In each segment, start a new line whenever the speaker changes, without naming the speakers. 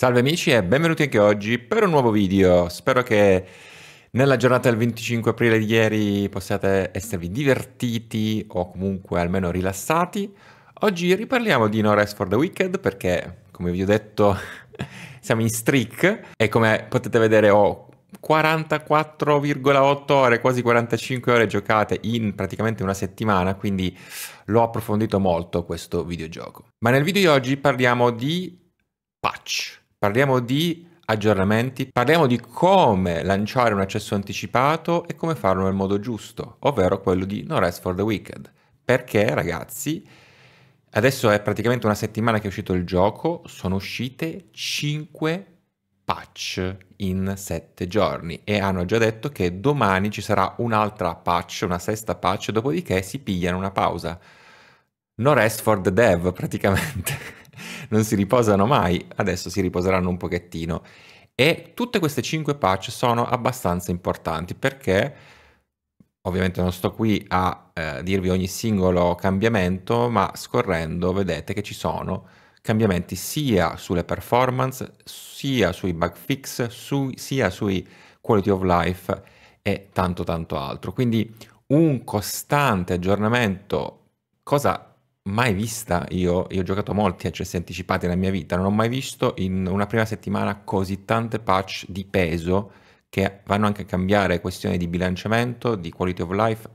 Salve amici e benvenuti anche oggi per un nuovo video. Spero che nella giornata del 25 aprile di ieri possiate esservi divertiti o comunque almeno rilassati. Oggi riparliamo di No Rest for the Wicked perché, come vi ho detto, siamo in streak e come potete vedere ho 44,8 ore, quasi 45 ore giocate in praticamente una settimana, quindi l'ho approfondito molto questo videogioco. Ma nel video di oggi parliamo di patch parliamo di aggiornamenti, parliamo di come lanciare un accesso anticipato e come farlo nel modo giusto, ovvero quello di No Rest for the Wicked. Perché ragazzi, adesso è praticamente una settimana che è uscito il gioco, sono uscite 5 patch in 7 giorni e hanno già detto che domani ci sarà un'altra patch, una sesta patch, dopodiché si pigliano una pausa. No rest for the dev praticamente non si riposano mai, adesso si riposeranno un pochettino. E tutte queste 5 patch sono abbastanza importanti perché ovviamente non sto qui a eh, dirvi ogni singolo cambiamento, ma scorrendo vedete che ci sono cambiamenti sia sulle performance, sia sui bug fix, su, sia sui quality of life e tanto tanto altro. Quindi un costante aggiornamento, cosa mai vista, io, io ho giocato molti accessi anticipati nella mia vita, non ho mai visto in una prima settimana così tante patch di peso che vanno anche a cambiare questioni di bilanciamento, di quality of life,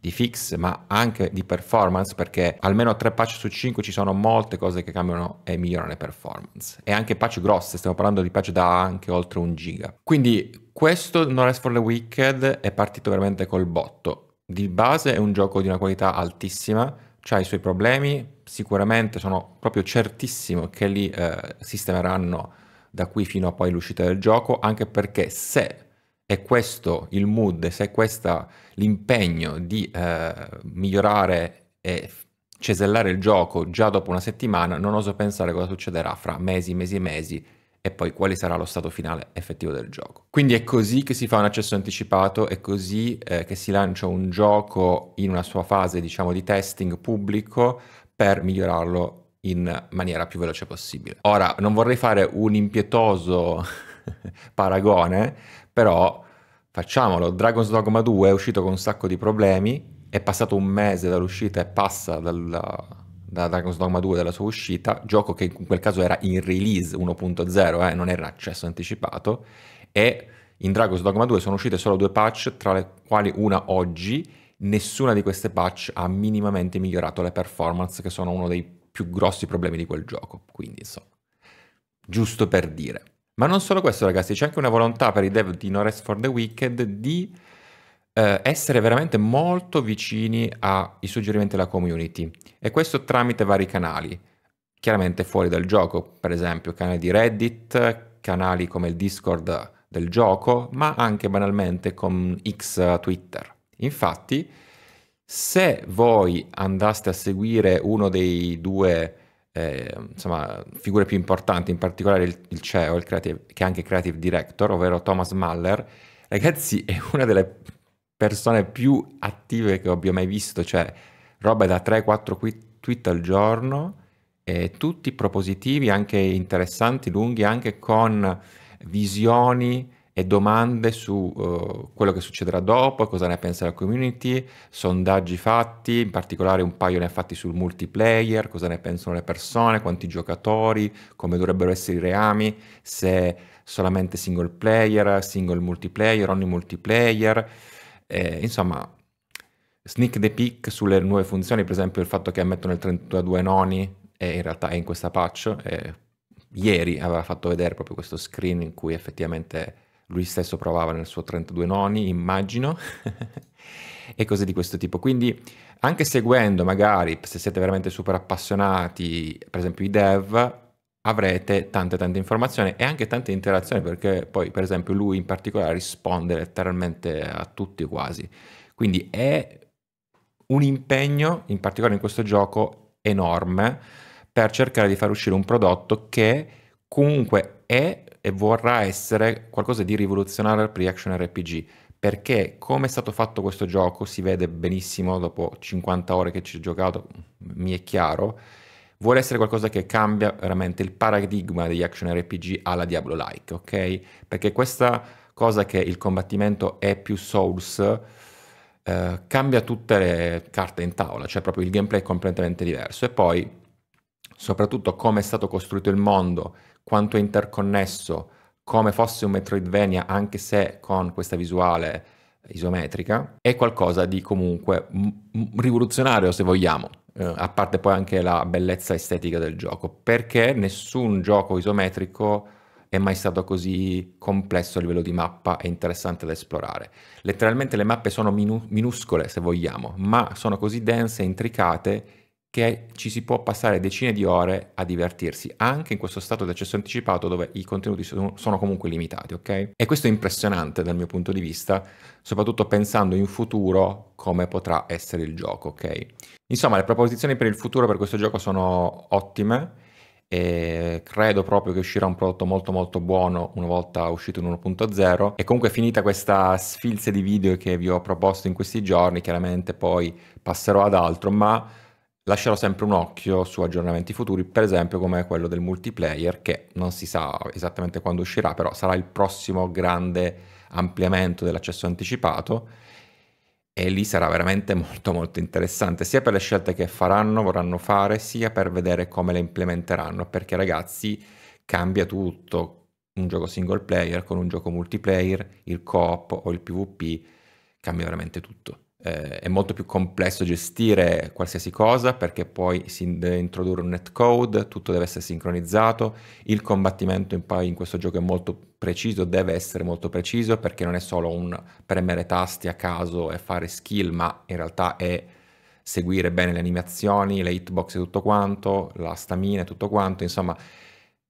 di fix, ma anche di performance, perché almeno tre patch su cinque ci sono molte cose che cambiano e migliorano le performance. E anche patch grosse, stiamo parlando di patch da anche oltre un giga. Quindi questo No Rest for the Wicked è partito veramente col botto. Di base è un gioco di una qualità altissima, ha i suoi problemi, sicuramente sono proprio certissimo che li eh, sistemeranno da qui fino a poi l'uscita del gioco, anche perché se è questo il mood, se è questo l'impegno di eh, migliorare e cesellare il gioco già dopo una settimana, non oso pensare cosa succederà fra mesi, mesi e mesi e poi quale sarà lo stato finale effettivo del gioco. Quindi è così che si fa un accesso anticipato, è così eh, che si lancia un gioco in una sua fase diciamo di testing pubblico per migliorarlo in maniera più veloce possibile. Ora non vorrei fare un impietoso paragone, però facciamolo, Dragon's Dogma 2 è uscito con un sacco di problemi, è passato un mese dall'uscita e passa dalla da Dragon's Dogma 2 della sua uscita, gioco che in quel caso era in release 1.0, eh, non era accesso anticipato, e in Dragon's Dogma 2 sono uscite solo due patch, tra le quali una oggi, nessuna di queste patch ha minimamente migliorato le performance, che sono uno dei più grossi problemi di quel gioco, quindi insomma, giusto per dire. Ma non solo questo ragazzi, c'è anche una volontà per i dev di No Rest for the Wicked di eh, essere veramente molto vicini ai suggerimenti della community e questo tramite vari canali, chiaramente fuori dal gioco, per esempio canali di Reddit, canali come il Discord del gioco, ma anche banalmente con X Twitter. Infatti, se voi andaste a seguire uno dei due eh, insomma, figure più importanti, in particolare il, il CEO, il creative, che è anche creative director, ovvero Thomas Muller, ragazzi, è una delle persone più attive che abbia mai visto, cioè roba da 3-4 tweet al giorno, eh, tutti propositivi, anche interessanti, lunghi, anche con visioni e domande su uh, quello che succederà dopo, cosa ne pensa la community, sondaggi fatti, in particolare un paio ne ha fatti sul multiplayer, cosa ne pensano le persone, quanti giocatori, come dovrebbero essere i reami, se solamente single player, single multiplayer, ogni multiplayer, eh, insomma, sneak the peek sulle nuove funzioni, per esempio il fatto che ammettono il 32 noni, e in realtà è in questa patch, eh, ieri aveva fatto vedere proprio questo screen in cui effettivamente lui stesso provava nel suo 32 noni, immagino, e cose di questo tipo. Quindi anche seguendo magari, se siete veramente super appassionati, per esempio i dev, avrete tante tante informazioni e anche tante interazioni perché poi per esempio lui in particolare risponde letteralmente a tutti quasi. Quindi è un impegno, in particolare in questo gioco, enorme per cercare di far uscire un prodotto che comunque è e vorrà essere qualcosa di rivoluzionario al pre action RPG. Perché come è stato fatto questo gioco si vede benissimo dopo 50 ore che ci ho giocato, mi è chiaro vuole essere qualcosa che cambia veramente il paradigma degli action RPG alla Diablo-like, ok? Perché questa cosa che il combattimento è più Souls eh, cambia tutte le carte in tavola, cioè proprio il gameplay è completamente diverso. E poi, soprattutto, come è stato costruito il mondo, quanto è interconnesso, come fosse un Metroidvania, anche se con questa visuale isometrica, è qualcosa di comunque rivoluzionario, se vogliamo eh, a parte poi anche la bellezza estetica del gioco, perché nessun gioco isometrico è mai stato così complesso a livello di mappa e interessante da esplorare. Letteralmente le mappe sono minu- minuscole, se vogliamo, ma sono così dense e intricate che ci si può passare decine di ore a divertirsi, anche in questo stato di accesso anticipato dove i contenuti sono, comunque limitati, ok? E questo è impressionante dal mio punto di vista, soprattutto pensando in futuro come potrà essere il gioco, ok? Insomma, le proposizioni per il futuro per questo gioco sono ottime e credo proprio che uscirà un prodotto molto molto buono una volta uscito in 1.0 e comunque finita questa sfilza di video che vi ho proposto in questi giorni chiaramente poi passerò ad altro ma lascerò sempre un occhio su aggiornamenti futuri, per esempio come quello del multiplayer, che non si sa esattamente quando uscirà, però sarà il prossimo grande ampliamento dell'accesso anticipato e lì sarà veramente molto molto interessante, sia per le scelte che faranno, vorranno fare, sia per vedere come le implementeranno, perché ragazzi cambia tutto, un gioco single player con un gioco multiplayer, il co-op o il PvP, cambia veramente tutto eh, è molto più complesso gestire qualsiasi cosa perché poi si deve introdurre un netcode, tutto deve essere sincronizzato, il combattimento in, in questo gioco è molto preciso, deve essere molto preciso perché non è solo un premere tasti a caso e fare skill, ma in realtà è seguire bene le animazioni, le hitbox e tutto quanto, la stamina e tutto quanto, insomma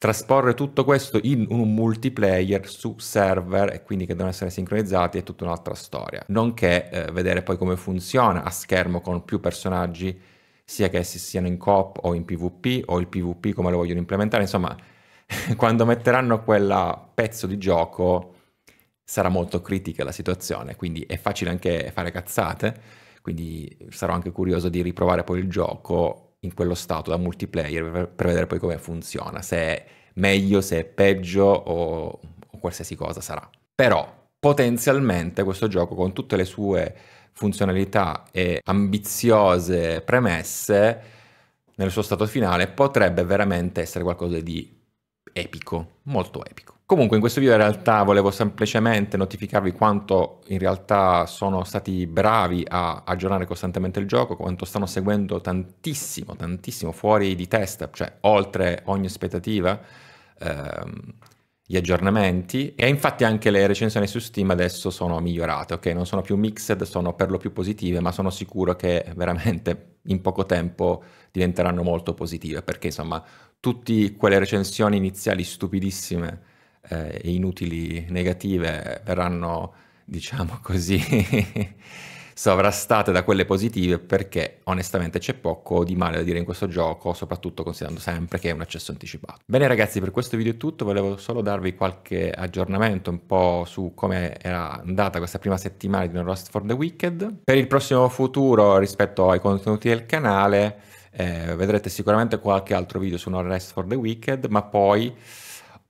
trasporre tutto questo in un multiplayer su server e quindi che devono essere sincronizzati è tutta un'altra storia. Nonché eh, vedere poi come funziona a schermo con più personaggi, sia che essi siano in coop o in PvP o il PvP come lo vogliono implementare, insomma, quando metteranno quel pezzo di gioco sarà molto critica la situazione, quindi è facile anche fare cazzate, quindi sarò anche curioso di riprovare poi il gioco in quello stato da multiplayer per, vedere poi come funziona, se è meglio, se è peggio o, o qualsiasi cosa sarà. Però potenzialmente questo gioco con tutte le sue funzionalità e ambiziose premesse nel suo stato finale potrebbe veramente essere qualcosa di epico, molto epico. Comunque in questo video in realtà volevo semplicemente notificarvi quanto in realtà sono stati bravi a aggiornare costantemente il gioco, quanto stanno seguendo tantissimo, tantissimo fuori di testa, cioè oltre ogni aspettativa, ehm, gli aggiornamenti e infatti anche le recensioni su Steam adesso sono migliorate, ok? Non sono più mixed, sono per lo più positive, ma sono sicuro che veramente in poco tempo diventeranno molto positive perché insomma tutte quelle recensioni iniziali stupidissime eh, inutili negative verranno, diciamo così, sovrastate da quelle positive perché onestamente c'è poco di male da dire in questo gioco, soprattutto considerando sempre che è un accesso anticipato. Bene ragazzi, per questo video è tutto, volevo solo darvi qualche aggiornamento un po' su come era andata questa prima settimana di No Rust for the Wicked. Per il prossimo futuro rispetto ai contenuti del canale eh, vedrete sicuramente qualche altro video su No for the Wicked, ma poi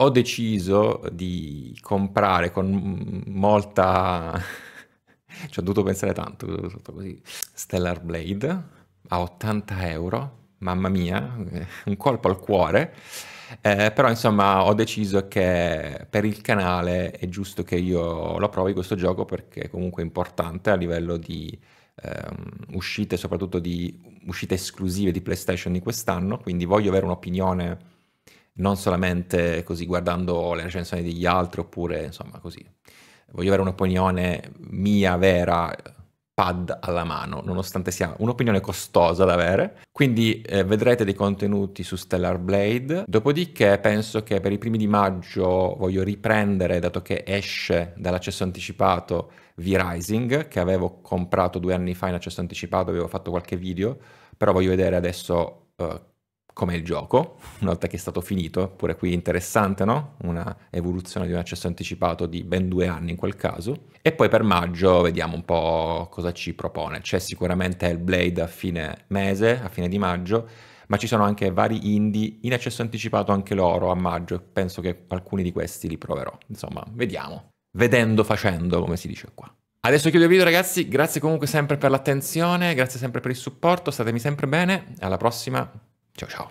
ho deciso di comprare con molta... Ci ho dovuto pensare tanto, sotto così. Stellar Blade a 80 euro, mamma mia, un colpo al cuore. Eh, però insomma ho deciso che per il canale è giusto che io lo provi questo gioco perché comunque è importante a livello di ehm, uscite, soprattutto di uscite esclusive di PlayStation di quest'anno, quindi voglio avere un'opinione non solamente così guardando le recensioni degli altri oppure insomma così. Voglio avere un'opinione mia vera, pad alla mano, nonostante sia un'opinione costosa da avere. Quindi eh, vedrete dei contenuti su Stellar Blade. Dopodiché penso che per i primi di maggio voglio riprendere, dato che esce dall'accesso anticipato, V-Rising, che avevo comprato due anni fa in accesso anticipato, avevo fatto qualche video, però voglio vedere adesso eh, come il gioco, una volta che è stato finito, pure qui interessante, no? Una evoluzione di un accesso anticipato di ben due anni in quel caso. E poi per maggio vediamo un po' cosa ci propone. C'è sicuramente Hellblade a fine mese, a fine di maggio, ma ci sono anche vari indie in accesso anticipato anche loro a maggio penso che alcuni di questi li proverò. Insomma, vediamo. Vedendo, facendo, come si dice qua. Adesso chiudo il video ragazzi, grazie comunque sempre per l'attenzione, grazie sempre per il supporto, statemi sempre bene, alla prossima, 小乔。